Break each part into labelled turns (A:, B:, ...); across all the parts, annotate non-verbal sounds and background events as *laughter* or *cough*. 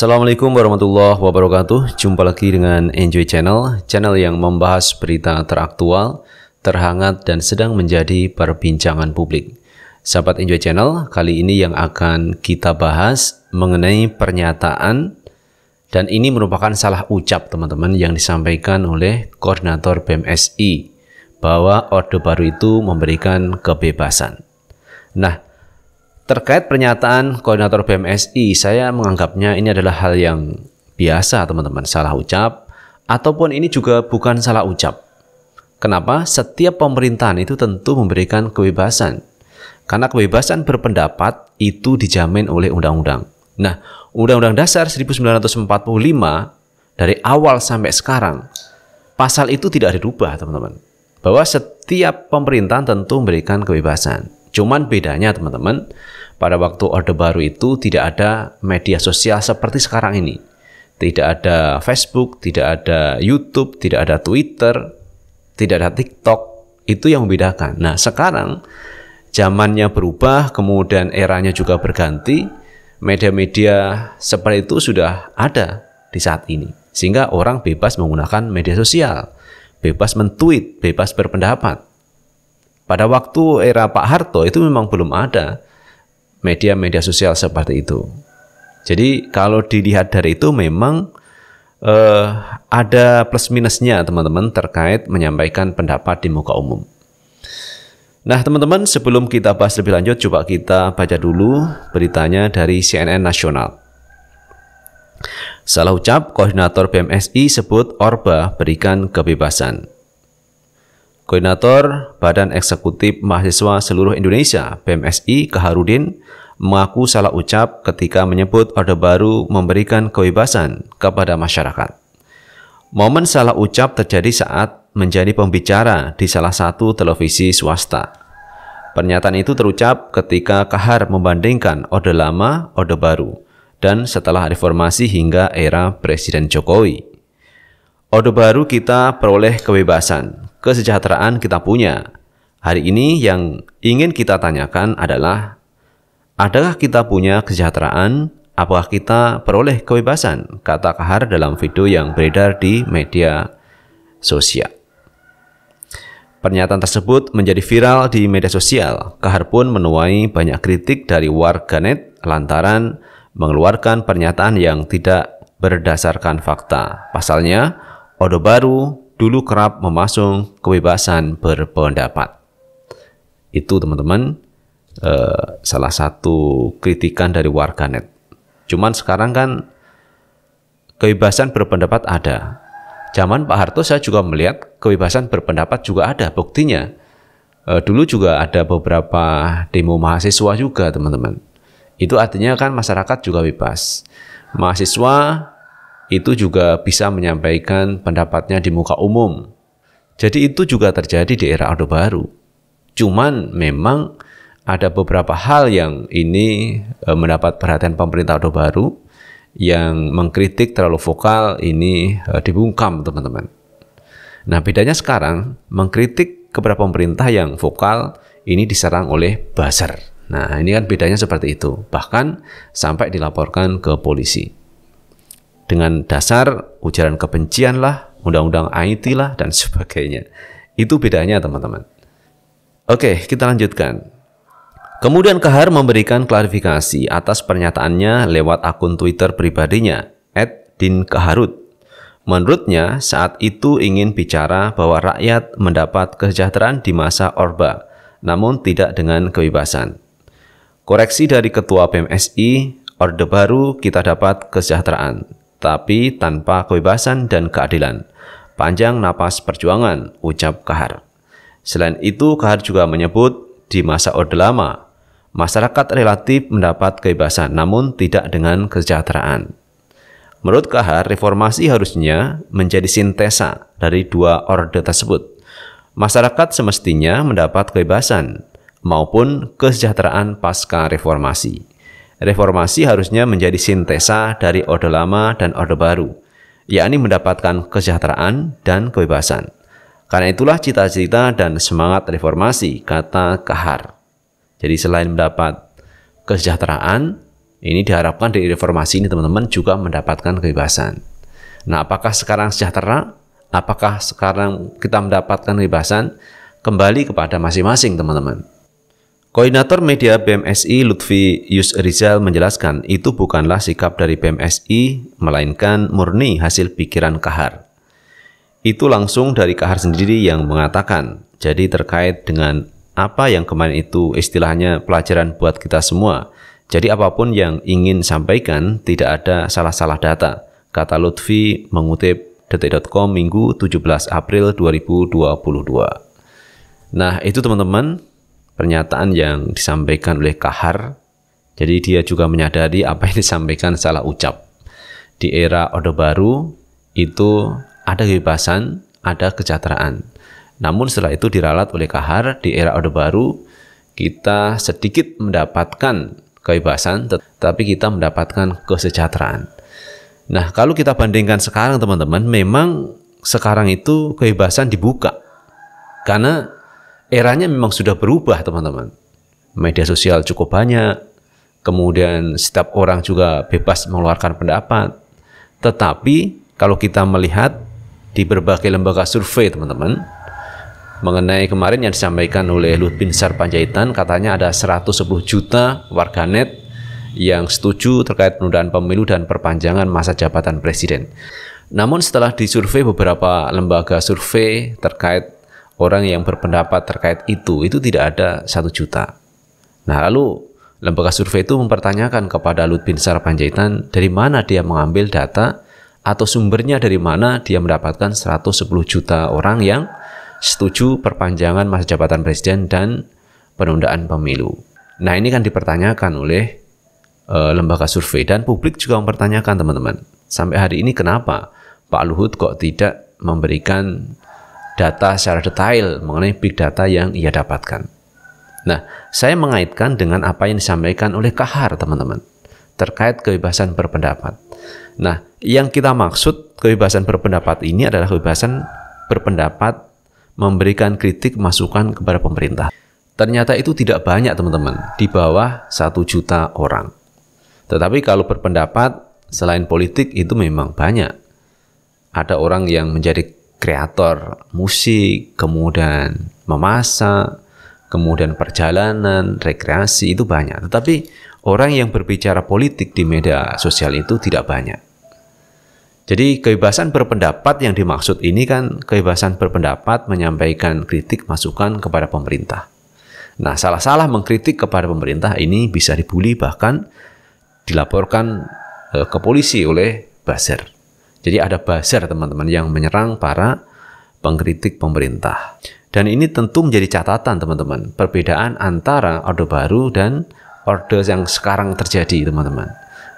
A: Assalamualaikum warahmatullahi wabarakatuh. Jumpa lagi dengan Enjoy Channel, channel yang membahas berita teraktual, terhangat dan sedang menjadi perbincangan publik. Sahabat Enjoy Channel, kali ini yang akan kita bahas mengenai pernyataan dan ini merupakan salah ucap teman-teman yang disampaikan oleh koordinator BMSI bahwa Orde Baru itu memberikan kebebasan. Nah, Terkait pernyataan koordinator BMSI, saya menganggapnya ini adalah hal yang biasa, teman-teman, salah ucap ataupun ini juga bukan salah ucap. Kenapa? Setiap pemerintahan itu tentu memberikan kebebasan. Karena kebebasan berpendapat itu dijamin oleh undang-undang. Nah, Undang-Undang Dasar 1945 dari awal sampai sekarang pasal itu tidak dirubah, teman-teman. Bahwa setiap pemerintahan tentu memberikan kebebasan. Cuman bedanya teman-teman, pada waktu Orde Baru itu tidak ada media sosial seperti sekarang ini. Tidak ada Facebook, tidak ada YouTube, tidak ada Twitter, tidak ada TikTok. Itu yang membedakan. Nah, sekarang zamannya berubah, kemudian eranya juga berganti. Media-media seperti itu sudah ada di saat ini. Sehingga orang bebas menggunakan media sosial, bebas mentweet, bebas berpendapat. Pada waktu era Pak Harto itu memang belum ada media-media sosial seperti itu. Jadi kalau dilihat dari itu memang eh, ada plus minusnya teman-teman terkait menyampaikan pendapat di muka umum. Nah teman-teman sebelum kita bahas lebih lanjut coba kita baca dulu beritanya dari CNN Nasional. Salah ucap, koordinator BMSI sebut Orba berikan kebebasan. Koordinator Badan Eksekutif Mahasiswa Seluruh Indonesia (BMSI) Kaharudin mengaku salah ucap ketika menyebut Orde Baru memberikan kebebasan kepada masyarakat. Momen salah ucap terjadi saat menjadi pembicara di salah satu televisi swasta. Pernyataan itu terucap ketika Kahar membandingkan Orde Lama, Orde Baru, dan setelah reformasi hingga era Presiden Jokowi. Orde Baru kita peroleh kebebasan, kesejahteraan kita punya. Hari ini yang ingin kita tanyakan adalah, adakah kita punya kesejahteraan? Apakah kita peroleh kebebasan? Kata Kahar dalam video yang beredar di media sosial. Pernyataan tersebut menjadi viral di media sosial. Kahar pun menuai banyak kritik dari warganet lantaran mengeluarkan pernyataan yang tidak berdasarkan fakta. Pasalnya, Odo Baru dulu kerap memasung kebebasan berpendapat. Itu teman-teman eh, salah satu kritikan dari warganet. Cuman sekarang kan kebebasan berpendapat ada. Zaman Pak Harto saya juga melihat kebebasan berpendapat juga ada buktinya. Eh, dulu juga ada beberapa demo mahasiswa juga teman-teman. Itu artinya kan masyarakat juga bebas. Mahasiswa itu juga bisa menyampaikan pendapatnya di muka umum. Jadi itu juga terjadi di era Orde Baru. Cuman memang ada beberapa hal yang ini e, mendapat perhatian pemerintah Orde Baru yang mengkritik terlalu vokal ini e, dibungkam teman-teman. Nah bedanya sekarang mengkritik beberapa pemerintah yang vokal ini diserang oleh buzzer. Nah ini kan bedanya seperti itu. Bahkan sampai dilaporkan ke polisi dengan dasar ujaran kebencian lah, undang-undang IT lah, dan sebagainya. Itu bedanya teman-teman. Oke, kita lanjutkan. Kemudian Kahar memberikan klarifikasi atas pernyataannya lewat akun Twitter pribadinya, @dinkaharut. Menurutnya, saat itu ingin bicara bahwa rakyat mendapat kesejahteraan di masa Orba, namun tidak dengan kebebasan. Koreksi dari Ketua PMSI, Orde Baru kita dapat kesejahteraan tapi tanpa kebebasan dan keadilan. Panjang napas perjuangan, ucap Kahar. Selain itu, Kahar juga menyebut di masa Orde Lama, masyarakat relatif mendapat kebebasan namun tidak dengan kesejahteraan. Menurut Kahar, reformasi harusnya menjadi sintesa dari dua orde tersebut. Masyarakat semestinya mendapat kebebasan maupun kesejahteraan pasca reformasi reformasi harusnya menjadi sintesa dari Orde Lama dan Orde Baru, yakni mendapatkan kesejahteraan dan kebebasan. Karena itulah cita-cita dan semangat reformasi, kata Kahar. Jadi selain mendapat kesejahteraan, ini diharapkan dari reformasi ini teman-teman juga mendapatkan kebebasan. Nah, apakah sekarang sejahtera? Apakah sekarang kita mendapatkan kebebasan? Kembali kepada masing-masing teman-teman. Koordinator Media BMSI Lutfi Yus Rizal menjelaskan itu bukanlah sikap dari BMSI, melainkan murni hasil pikiran Kahar. Itu langsung dari Kahar sendiri yang mengatakan, jadi terkait dengan apa yang kemarin itu istilahnya pelajaran buat kita semua. Jadi apapun yang ingin sampaikan tidak ada salah-salah data, kata Lutfi mengutip detik.com Minggu 17 April 2022. Nah itu teman-teman, pernyataan yang disampaikan oleh Kahar. Jadi dia juga menyadari apa yang disampaikan salah ucap. Di era Orde Baru itu ada kebebasan, ada kejahteraan. Namun setelah itu diralat oleh Kahar di era Orde Baru kita sedikit mendapatkan kebebasan tetapi kita mendapatkan kesejahteraan. Nah, kalau kita bandingkan sekarang teman-teman, memang sekarang itu kebebasan dibuka. Karena eranya memang sudah berubah teman-teman. Media sosial cukup banyak, kemudian setiap orang juga bebas mengeluarkan pendapat. Tetapi kalau kita melihat di berbagai lembaga survei teman-teman, mengenai kemarin yang disampaikan oleh Luhut bin Sarpanjaitan, Panjaitan katanya ada 110 juta warganet yang setuju terkait penundaan pemilu dan perpanjangan masa jabatan presiden. Namun setelah disurvei beberapa lembaga survei terkait orang yang berpendapat terkait itu itu tidak ada satu juta. Nah lalu lembaga survei itu mempertanyakan kepada Lut bin dari mana dia mengambil data atau sumbernya dari mana dia mendapatkan 110 juta orang yang setuju perpanjangan masa jabatan presiden dan penundaan pemilu. Nah ini kan dipertanyakan oleh e, lembaga survei dan publik juga mempertanyakan teman-teman. Sampai hari ini kenapa Pak Luhut kok tidak memberikan data secara detail mengenai big data yang ia dapatkan. Nah, saya mengaitkan dengan apa yang disampaikan oleh Kahar, teman-teman, terkait kebebasan berpendapat. Nah, yang kita maksud kebebasan berpendapat ini adalah kebebasan berpendapat memberikan kritik masukan kepada pemerintah. Ternyata itu tidak banyak, teman-teman, di bawah satu juta orang. Tetapi kalau berpendapat selain politik itu memang banyak. Ada orang yang menjadi kreator musik, kemudian memasak, kemudian perjalanan, rekreasi itu banyak. Tetapi orang yang berbicara politik di media sosial itu tidak banyak. Jadi kebebasan berpendapat yang dimaksud ini kan kebebasan berpendapat menyampaikan kritik masukan kepada pemerintah. Nah, salah-salah mengkritik kepada pemerintah ini bisa dibully bahkan dilaporkan eh, ke polisi oleh buzzer. Jadi ada buzzer teman-teman yang menyerang para pengkritik pemerintah. Dan ini tentu menjadi catatan teman-teman, perbedaan antara Orde Baru dan Orde yang sekarang terjadi teman-teman.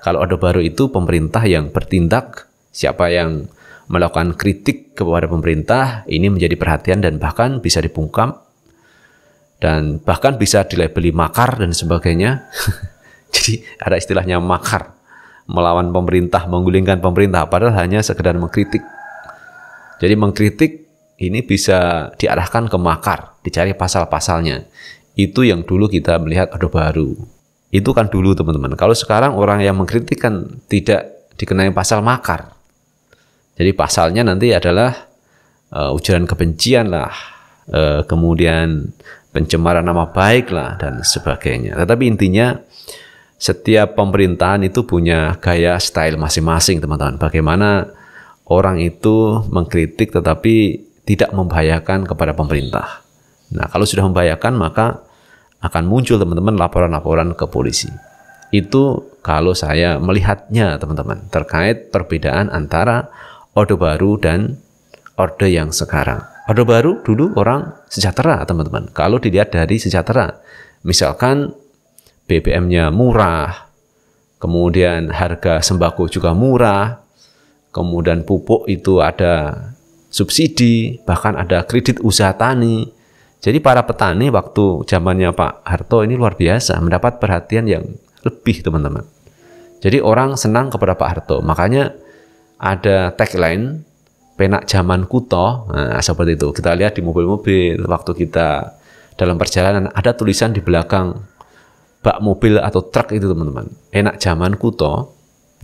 A: Kalau Orde Baru itu pemerintah yang bertindak, siapa yang melakukan kritik kepada pemerintah, ini menjadi perhatian dan bahkan bisa dipungkam dan bahkan bisa dilabeli makar dan sebagainya. *laughs* Jadi ada istilahnya makar melawan pemerintah, menggulingkan pemerintah, padahal hanya sekedar mengkritik. Jadi mengkritik ini bisa diarahkan ke makar, dicari pasal-pasalnya. Itu yang dulu kita melihat Orde Baru. Itu kan dulu teman-teman. Kalau sekarang orang yang mengkritik kan tidak dikenai pasal makar. Jadi pasalnya nanti adalah uh, ujaran kebencian lah, uh, kemudian pencemaran nama baik lah dan sebagainya. Tetapi intinya setiap pemerintahan itu punya gaya style masing-masing, teman-teman. Bagaimana orang itu mengkritik tetapi tidak membahayakan kepada pemerintah. Nah, kalau sudah membahayakan maka akan muncul teman-teman laporan-laporan ke polisi. Itu kalau saya melihatnya teman-teman terkait perbedaan antara Orde Baru dan Orde yang sekarang. Orde Baru dulu orang sejahtera teman-teman. Kalau dilihat dari sejahtera, misalkan BBM-nya murah, kemudian harga sembako juga murah, kemudian pupuk itu ada subsidi, bahkan ada kredit usaha tani. Jadi para petani waktu zamannya Pak Harto ini luar biasa, mendapat perhatian yang lebih teman-teman. Jadi orang senang kepada Pak Harto, makanya ada tagline penak zaman kuto, nah, seperti itu. Kita lihat di mobil-mobil waktu kita dalam perjalanan ada tulisan di belakang bak mobil atau truk itu teman-teman. Enak zaman kuto.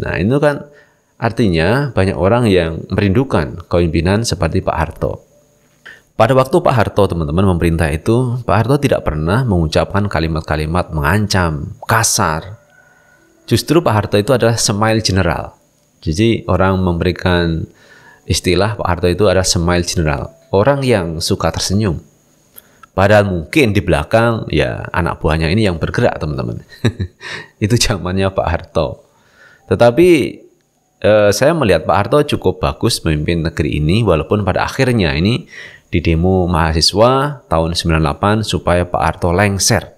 A: Nah itu kan artinya banyak orang yang merindukan kepemimpinan seperti Pak Harto. Pada waktu Pak Harto teman-teman memerintah itu, Pak Harto tidak pernah mengucapkan kalimat-kalimat mengancam, kasar. Justru Pak Harto itu adalah smile general. Jadi orang memberikan istilah Pak Harto itu adalah smile general. Orang yang suka tersenyum. Padahal mungkin di belakang ya anak buahnya ini yang bergerak teman-teman. *laughs* itu zamannya Pak Harto. Tetapi eh, saya melihat Pak Harto cukup bagus memimpin negeri ini walaupun pada akhirnya ini di demo mahasiswa tahun 98 supaya Pak Harto lengser.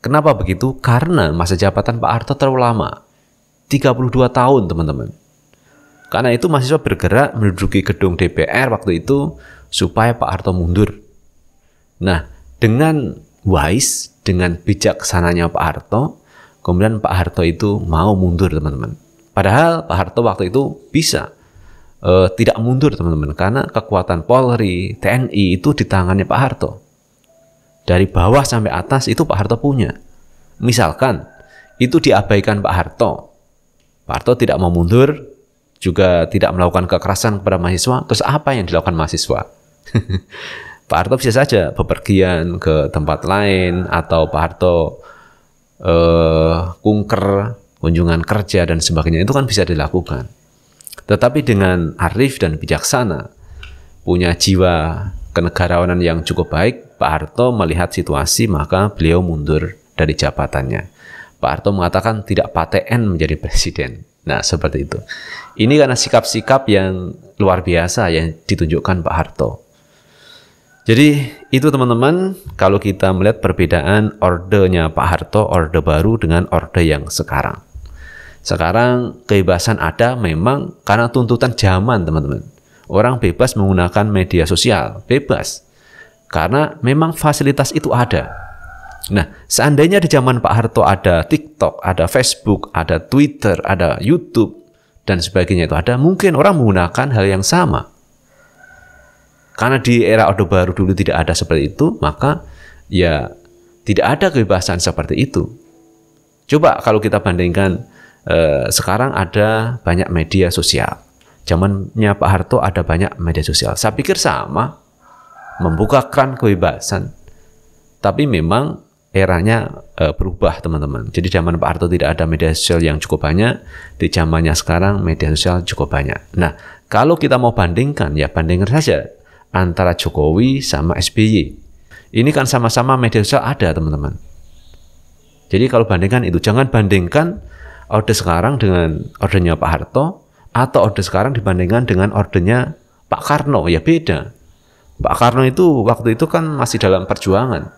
A: Kenapa begitu? Karena masa jabatan Pak Harto terlalu lama. 32 tahun teman-teman. Karena itu mahasiswa bergerak menduduki gedung DPR waktu itu supaya Pak Harto mundur. Nah, dengan wise, dengan bijaksananya Pak Harto, kemudian Pak Harto itu mau mundur teman-teman. Padahal Pak Harto waktu itu bisa e, tidak mundur teman-teman karena kekuatan Polri, TNI itu di tangannya Pak Harto. Dari bawah sampai atas itu Pak Harto punya. Misalkan itu diabaikan Pak Harto. Pak Harto tidak mau mundur, juga tidak melakukan kekerasan kepada mahasiswa, terus apa yang dilakukan mahasiswa? *laughs* Pak Harto bisa saja bepergian ke tempat lain atau Pak Harto eh, kungker kunjungan kerja dan sebagainya itu kan bisa dilakukan. Tetapi dengan arif dan bijaksana punya jiwa kenegarawanan yang cukup baik, Pak Harto melihat situasi maka beliau mundur dari jabatannya. Pak Harto mengatakan tidak paten menjadi presiden. Nah, seperti itu. Ini karena sikap-sikap yang luar biasa yang ditunjukkan Pak Harto jadi itu teman-teman kalau kita melihat perbedaan ordenya Pak Harto orde baru dengan orde yang sekarang. Sekarang kebebasan ada memang karena tuntutan zaman teman-teman. Orang bebas menggunakan media sosial, bebas. Karena memang fasilitas itu ada. Nah, seandainya di zaman Pak Harto ada TikTok, ada Facebook, ada Twitter, ada YouTube, dan sebagainya itu ada, mungkin orang menggunakan hal yang sama. Karena di era Orde Baru dulu tidak ada seperti itu, maka ya tidak ada kebebasan seperti itu. Coba kalau kita bandingkan eh, sekarang ada banyak media sosial. Zamannya Pak Harto ada banyak media sosial. Saya pikir sama membukakan kebebasan. Tapi memang eranya e, berubah teman-teman. Jadi zaman Pak Harto tidak ada media sosial yang cukup banyak, di zamannya sekarang media sosial cukup banyak. Nah, kalau kita mau bandingkan ya bandingkan saja antara Jokowi sama SBY. Ini kan sama-sama media sosial ada teman-teman. Jadi kalau bandingkan itu, jangan bandingkan orde sekarang dengan ordenya Pak Harto atau orde sekarang dibandingkan dengan ordenya Pak Karno. Ya beda. Pak Karno itu waktu itu kan masih dalam perjuangan.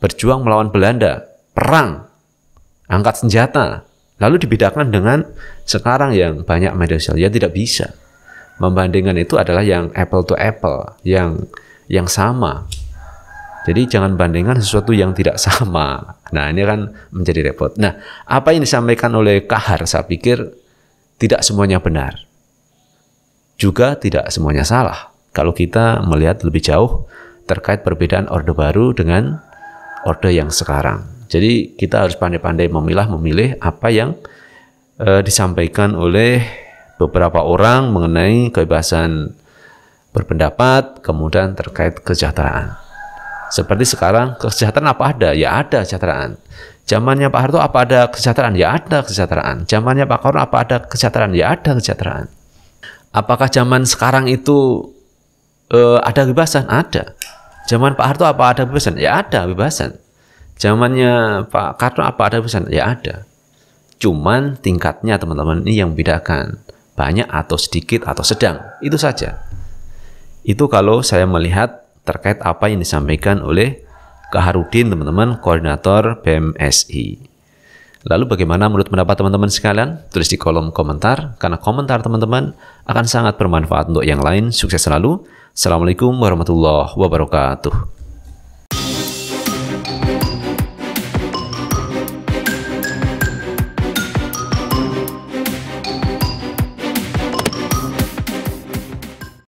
A: Berjuang melawan Belanda, perang, angkat senjata, lalu dibedakan dengan sekarang yang banyak media sosial. Ya tidak bisa. Membandingkan itu adalah yang apple to apple, yang yang sama. Jadi jangan bandingkan sesuatu yang tidak sama. Nah ini kan menjadi repot. Nah apa yang disampaikan oleh Kahar saya pikir tidak semuanya benar. Juga tidak semuanya salah. Kalau kita melihat lebih jauh terkait perbedaan Orde Baru dengan Orde yang sekarang. Jadi kita harus pandai-pandai memilah memilih apa yang e, disampaikan oleh beberapa orang mengenai kebebasan berpendapat, kemudian terkait kesejahteraan. Seperti sekarang, kesejahteraan apa ada? Ya ada kesejahteraan. Zamannya Pak Harto apa ada kesejahteraan? Ya ada kesejahteraan. Zamannya Pak Karno apa ada kesejahteraan? Ya ada kesejahteraan. Apakah zaman sekarang itu eh, ada kebebasan? Ada. Zaman Pak Harto apa ada kebebasan? Ya ada kebebasan. Zamannya Pak Karno apa ada kebebasan? Ya ada. Cuman tingkatnya teman-teman ini yang membedakan banyak atau sedikit atau sedang. Itu saja. Itu kalau saya melihat terkait apa yang disampaikan oleh Kaharudin teman-teman, koordinator BMSI. Lalu bagaimana menurut pendapat teman-teman sekalian? Tulis di kolom komentar, karena komentar teman-teman akan sangat bermanfaat untuk yang lain. Sukses selalu. Assalamualaikum warahmatullahi wabarakatuh.